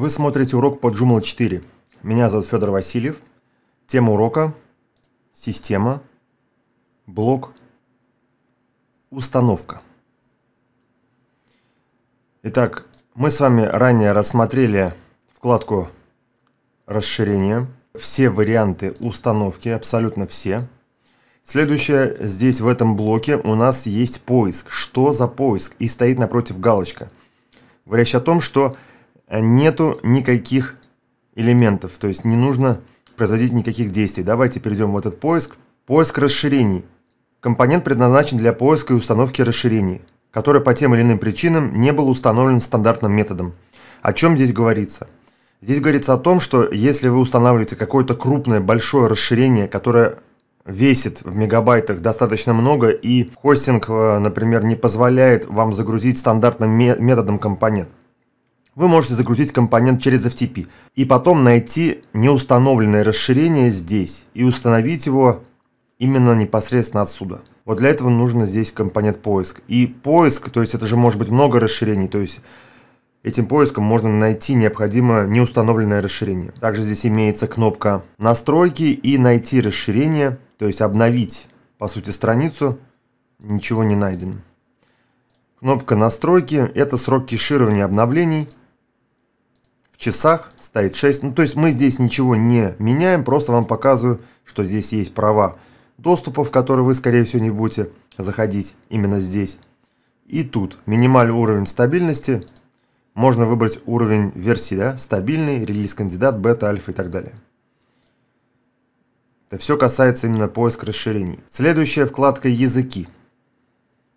Вы смотрите урок по Joomla 4. Меня зовут Федор Васильев. Тема урока – система, блок, установка. Итак, мы с вами ранее рассмотрели вкладку «Расширение», все варианты установки, абсолютно все. Следующее, здесь в этом блоке у нас есть поиск. Что за поиск? И стоит напротив галочка, говорящая о том, что – Э, нету никаких элементов, то есть не нужно производить никаких действий. Давайте перейдем в этот поиск. Поиск расширений. Компонент предназначен для поиска и установки расширений, который по тем или иным причинам не был установлен стандартным методом. О чем здесь говорится? Здесь говорится о том, что если вы устанавливаете какое-то крупное большое расширение, которое весит в мегабайтах достаточно много и хостинг, э, например, не позволяет вам загрузить стандартным методом компонент, вы можете загрузить компонент через FTP и потом найти неустановленное расширение здесь и установить его именно непосредственно отсюда. Вот для этого нужно здесь компонент поиск. И поиск, то есть это же может быть много расширений, то есть Этим поиском можно найти необходимое неустановленное расширение. Также здесь имеется кнопка «Настройки» и «Найти расширение», то есть обновить, по сути, страницу. Ничего не найдено. Кнопка настройки – это срок кеширования обновлений. В часах стоит 6. Ну, то есть мы здесь ничего не меняем, просто вам показываю, что здесь есть права доступа, в которые вы, скорее всего, не будете заходить именно здесь. И тут минимальный уровень стабильности. Можно выбрать уровень версии, да, стабильный, релиз-кандидат, бета, альфа и так далее. Это все касается именно поиска расширений. Следующая вкладка «Языки».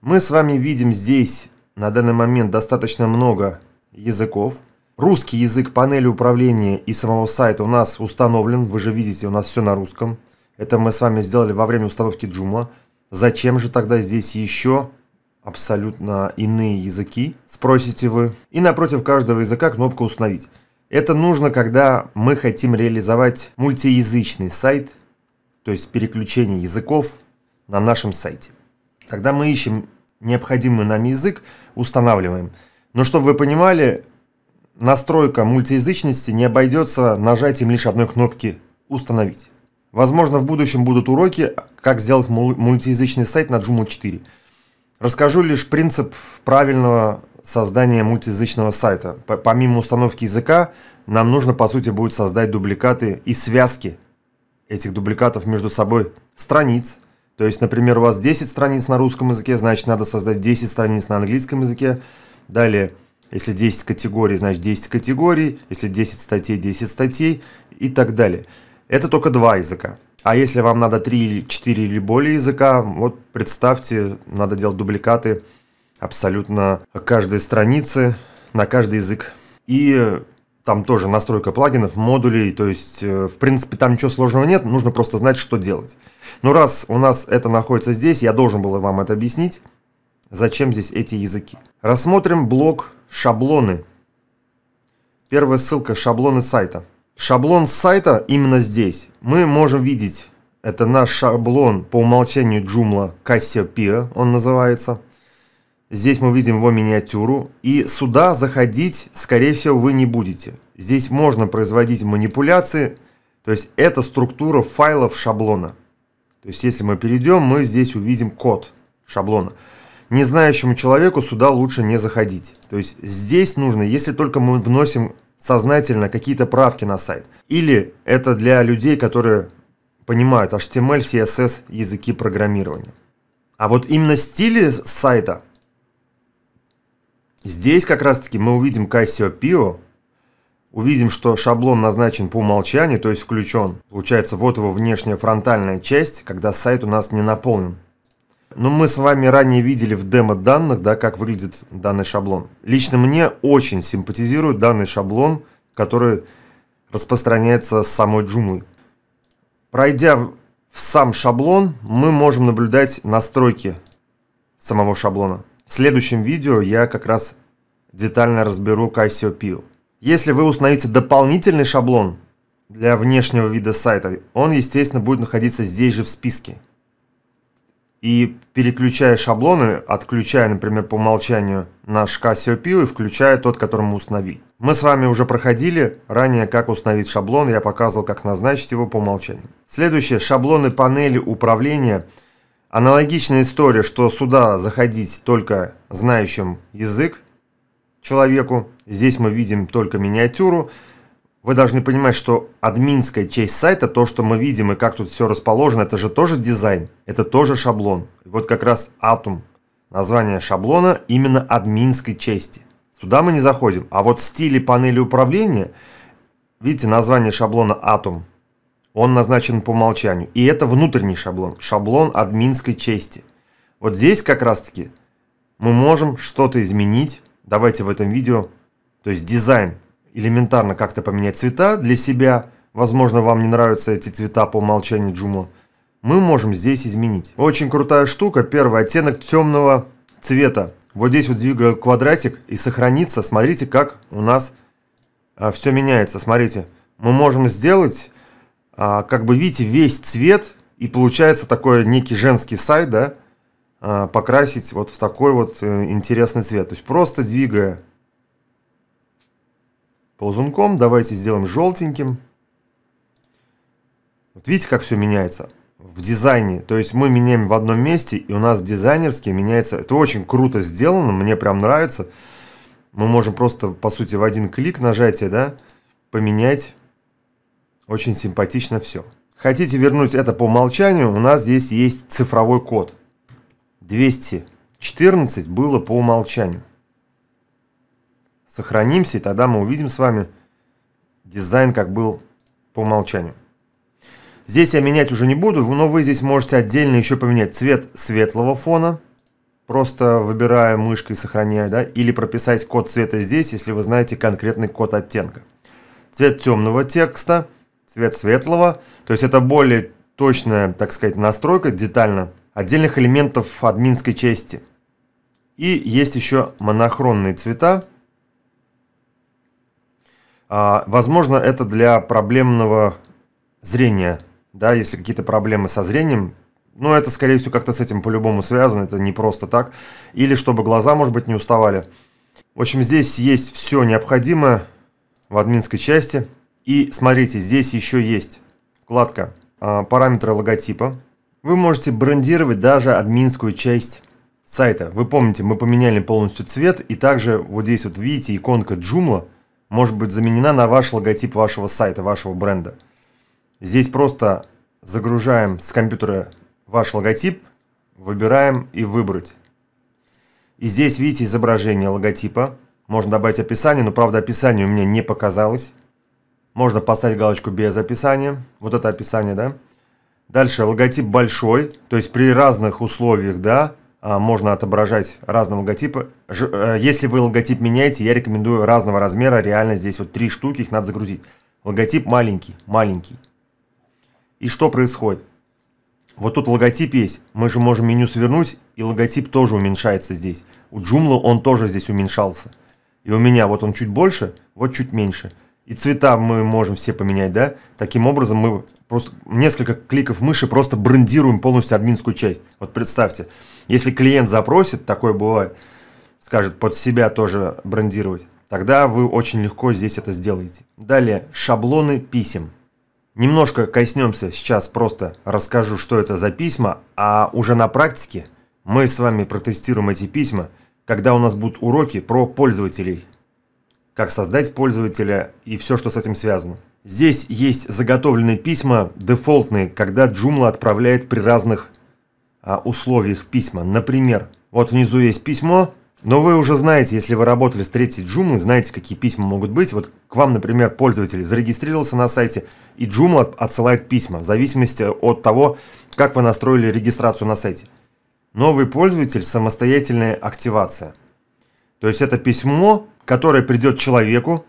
Мы с вами видим здесь на данный момент достаточно много языков. Русский язык панели управления и самого сайта у нас установлен. Вы же видите, у нас все на русском. Это мы с вами сделали во время установки Joomla. Зачем же тогда здесь еще абсолютно иные языки, спросите вы. И напротив каждого языка кнопка «Установить». Это нужно, когда мы хотим реализовать мультиязычный сайт, то есть переключение языков на нашем сайте. Тогда мы ищем необходимый нам язык устанавливаем. Но чтобы вы понимали, настройка мультиязычности не обойдется нажатием лишь одной кнопки «Установить». Возможно, в будущем будут уроки, как сделать мультиязычный сайт на Joomla 4. Расскажу лишь принцип правильного создания мультиязычного сайта. Помимо установки языка, нам нужно, по сути, будет создать дубликаты и связки этих дубликатов между собой страниц, то есть, например, у вас 10 страниц на русском языке, значит, надо создать 10 страниц на английском языке. Далее, если 10 категорий, значит, 10 категорий. Если 10 статей, 10 статей и так далее. Это только два языка. А если вам надо 3 или 4 или более языка, вот представьте, надо делать дубликаты абсолютно каждой страницы на каждый язык. И там тоже настройка плагинов, модулей, то есть, э, в принципе, там ничего сложного нет, нужно просто знать, что делать. Но раз у нас это находится здесь, я должен был вам это объяснить, зачем здесь эти языки. Рассмотрим блок «Шаблоны». Первая ссылка «Шаблоны сайта». Шаблон сайта именно здесь. Мы можем видеть, это наш шаблон по умолчанию Joomla Cassiopeia, он называется – Здесь мы видим его миниатюру. И сюда заходить, скорее всего, вы не будете. Здесь можно производить манипуляции. То есть это структура файлов шаблона. То есть если мы перейдем, мы здесь увидим код шаблона. Не знающему человеку сюда лучше не заходить. То есть здесь нужно, если только мы вносим сознательно какие-то правки на сайт. Или это для людей, которые понимают HTML, CSS, языки программирования. А вот именно стили сайта – Здесь как раз таки мы увидим Cassiopeia, увидим, что шаблон назначен по умолчанию, то есть включен. Получается, вот его внешняя фронтальная часть, когда сайт у нас не наполнен. Но ну, мы с вами ранее видели в демо данных, да, как выглядит данный шаблон. Лично мне очень симпатизирует данный шаблон, который распространяется с самой Joomla. Пройдя в сам шаблон, мы можем наблюдать настройки самого шаблона. В следующем видео я как раз детально разберу Кайсиопию. Если вы установите дополнительный шаблон для внешнего вида сайта, он, естественно, будет находиться здесь же в списке. И переключая шаблоны, отключая, например, по умолчанию наш Cassiopeia и включая тот, который мы установили. Мы с вами уже проходили ранее, как установить шаблон, я показывал, как назначить его по умолчанию. Следующее, шаблоны панели управления – Аналогичная история, что сюда заходить только знающим язык человеку, здесь мы видим только миниатюру, вы должны понимать, что админская часть сайта, то, что мы видим и как тут все расположено, это же тоже дизайн, это тоже шаблон. И вот как раз атом, название шаблона именно админской части. Сюда мы не заходим. А вот в стиле панели управления, видите, название шаблона атом, он назначен по умолчанию. И это внутренний шаблон, шаблон админской чести. Вот здесь как раз таки мы можем что-то изменить. Давайте в этом видео, то есть дизайн, элементарно как-то поменять цвета для себя. Возможно, вам не нравятся эти цвета по умолчанию Джумо. Мы можем здесь изменить. Очень крутая штука. Первый оттенок темного цвета. Вот здесь вот двигаю квадратик и сохранится. Смотрите, как у нас а, все меняется. Смотрите, мы можем сделать а, как бы видите весь цвет, и получается такой некий женский сайт, да, а, покрасить вот в такой вот э, интересный цвет. То есть просто двигая ползунком, давайте сделаем желтеньким. Вот видите, как все меняется в дизайне. То есть мы меняем в одном месте, и у нас дизайнерские меняется. Это очень круто сделано, мне прям нравится. Мы можем просто, по сути, в один клик нажатия, да, поменять очень симпатично все. Хотите вернуть это по умолчанию, у нас здесь есть цифровой код. 214 было по умолчанию. Сохранимся, и тогда мы увидим с вами дизайн, как был по умолчанию. Здесь я менять уже не буду, но вы здесь можете отдельно еще поменять цвет светлого фона, просто выбирая мышкой, сохраняя, да, или прописать код цвета здесь, если вы знаете конкретный код оттенка. Цвет темного текста – цвет светлого. То есть это более точная, так сказать, настройка детально отдельных элементов админской части. И есть еще монохронные цвета. А, возможно, это для проблемного зрения. Да, если какие-то проблемы со зрением, но это, скорее всего, как-то с этим по-любому связано, это не просто так. Или чтобы глаза, может быть, не уставали. В общем, здесь есть все необходимое в админской части. И смотрите, здесь еще есть вкладка а, «Параметры логотипа». Вы можете брендировать даже админскую часть сайта. Вы помните, мы поменяли полностью цвет, и также вот здесь вот видите иконка Joomla может быть заменена на ваш логотип вашего сайта, вашего бренда. Здесь просто загружаем с компьютера ваш логотип, выбираем и выбрать. И здесь видите изображение логотипа. Можно добавить описание, но правда описание у меня не показалось. Можно поставить галочку без описания. Вот это описание, да? Дальше логотип большой, то есть при разных условиях, да, а, можно отображать разные логотипы. Э, если вы логотип меняете, я рекомендую разного размера, реально здесь вот три штуки, их надо загрузить. Логотип маленький, маленький. И что происходит? Вот тут логотип есть, мы же можем меню свернуть, и логотип тоже уменьшается здесь. У Joomla он тоже здесь уменьшался. И у меня вот он чуть больше, вот чуть меньше – и цвета мы можем все поменять, да? Таким образом мы просто несколько кликов мыши просто брендируем полностью админскую часть. Вот представьте, если клиент запросит, такое бывает, скажет под себя тоже брендировать, тогда вы очень легко здесь это сделаете. Далее, шаблоны писем. Немножко коснемся, сейчас просто расскажу, что это за письма, а уже на практике мы с вами протестируем эти письма, когда у нас будут уроки про пользователей, как создать пользователя и все, что с этим связано. Здесь есть заготовленные письма, дефолтные, когда Joomla отправляет при разных а, условиях письма. Например, вот внизу есть письмо, но вы уже знаете, если вы работали с третьей Joomla, знаете, какие письма могут быть. Вот к вам, например, пользователь зарегистрировался на сайте, и Joomla отсылает письма, в зависимости от того, как вы настроили регистрацию на сайте. Новый пользователь – самостоятельная активация. То есть это письмо которое придет человеку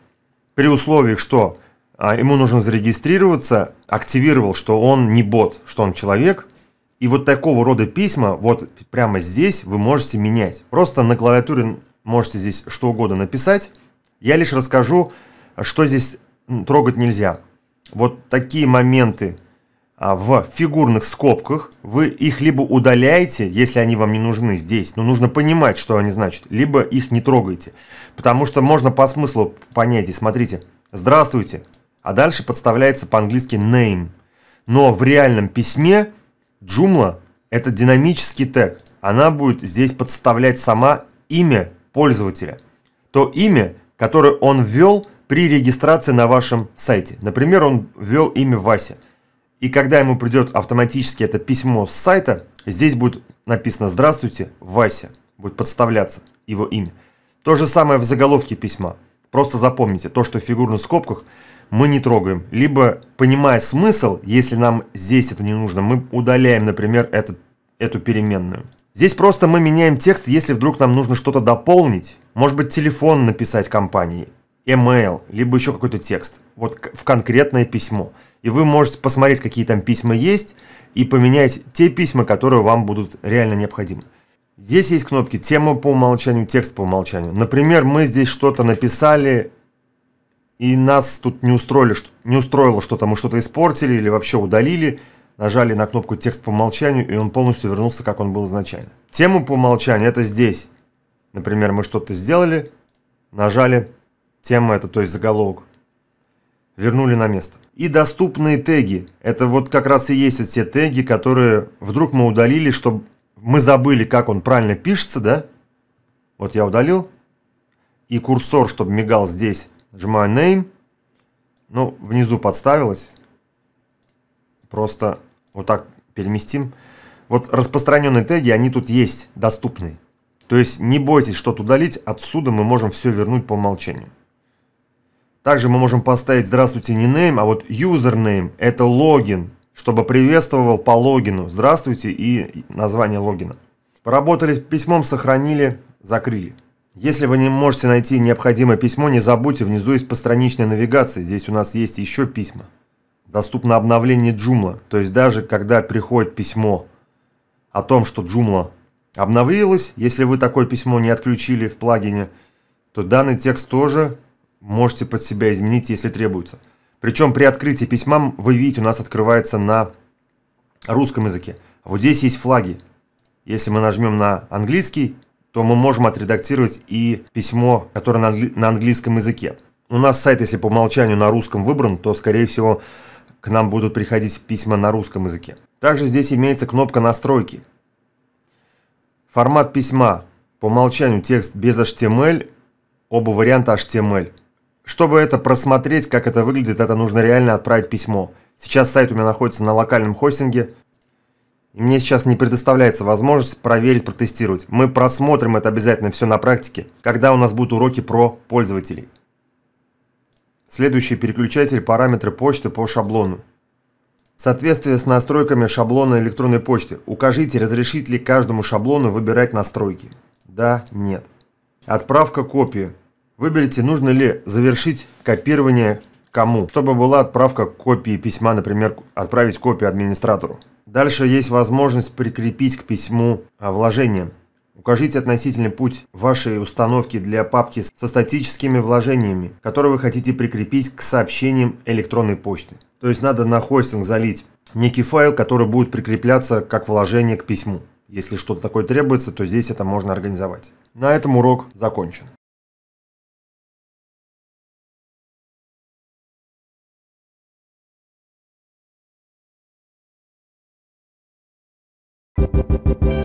при условии, что а, ему нужно зарегистрироваться, активировал, что он не бот, что он человек. И вот такого рода письма вот прямо здесь вы можете менять. Просто на клавиатуре можете здесь что угодно написать. Я лишь расскажу, что здесь трогать нельзя. Вот такие моменты а, в фигурных скобках, вы их либо удаляете, если они вам не нужны здесь, но нужно понимать, что они значат, либо их не трогаете. Потому что можно по смыслу понять, и смотрите, здравствуйте, а дальше подставляется по-английски name. Но в реальном письме джумла это динамический тег, она будет здесь подставлять сама имя пользователя. То имя, которое он ввел при регистрации на вашем сайте. Например, он ввел имя Вася – и когда ему придет автоматически это письмо с сайта, здесь будет написано «Здравствуйте, Вася». Будет подставляться его имя. То же самое в заголовке письма. Просто запомните, то, что в фигурных скобках, мы не трогаем. Либо, понимая смысл, если нам здесь это не нужно, мы удаляем, например, этот, эту переменную. Здесь просто мы меняем текст, если вдруг нам нужно что-то дополнить. Может быть, телефон написать компании email, либо еще какой-то текст, вот в конкретное письмо. И вы можете посмотреть, какие там письма есть, и поменять те письма, которые вам будут реально необходимы. Здесь есть кнопки «Тема по умолчанию», «Текст по умолчанию». Например, мы здесь что-то написали, и нас тут не, устроили, не устроило что-то, мы что-то испортили или вообще удалили. Нажали на кнопку «Текст по умолчанию», и он полностью вернулся, как он был изначально. Тему по умолчанию – это здесь. Например, мы что-то сделали, нажали – тема это, то есть заголовок. Вернули на место. И доступные теги. Это вот как раз и есть те теги, которые вдруг мы удалили, чтобы мы забыли, как он правильно пишется, да? Вот я удалил. И курсор, чтобы мигал здесь, нажимаю name. Ну, внизу подставилось. Просто вот так переместим. Вот распространенные теги, они тут есть, доступные. То есть не бойтесь что-то удалить, отсюда мы можем все вернуть по умолчанию. Также мы можем поставить «Здравствуйте» не name, а вот username – это логин, чтобы приветствовал по логину «Здравствуйте» и название логина. Поработали с письмом, сохранили, закрыли. Если вы не можете найти необходимое письмо, не забудьте, внизу есть постраничная навигация, здесь у нас есть еще письма. Доступно обновление Joomla, то есть даже когда приходит письмо о том, что Joomla обновилась, если вы такое письмо не отключили в плагине, то данный текст тоже можете под себя изменить, если требуется. Причем при открытии письма, вы видите, у нас открывается на русском языке. Вот здесь есть флаги. Если мы нажмем на английский, то мы можем отредактировать и письмо, которое на, англи на английском языке. У нас сайт, если по умолчанию на русском выбран, то, скорее всего, к нам будут приходить письма на русском языке. Также здесь имеется кнопка «Настройки». Формат письма по умолчанию текст без HTML, оба варианта HTML – чтобы это просмотреть, как это выглядит, это нужно реально отправить письмо. Сейчас сайт у меня находится на локальном хостинге, и мне сейчас не предоставляется возможность проверить, протестировать. Мы просмотрим это обязательно все на практике, когда у нас будут уроки про пользователей. Следующий переключатель – параметры почты по шаблону. В соответствии с настройками шаблона электронной почты, укажите, разрешить ли каждому шаблону выбирать настройки. Да, нет. Отправка копии – Выберите, нужно ли завершить копирование кому, чтобы была отправка копии письма, например, отправить копию администратору. Дальше есть возможность прикрепить к письму а, вложение. Укажите относительный путь вашей установки для папки со статическими вложениями, которые вы хотите прикрепить к сообщениям электронной почты. То есть надо на хостинг залить некий файл, который будет прикрепляться как вложение к письму. Если что-то такое требуется, то здесь это можно организовать. На этом урок закончен. Thank you.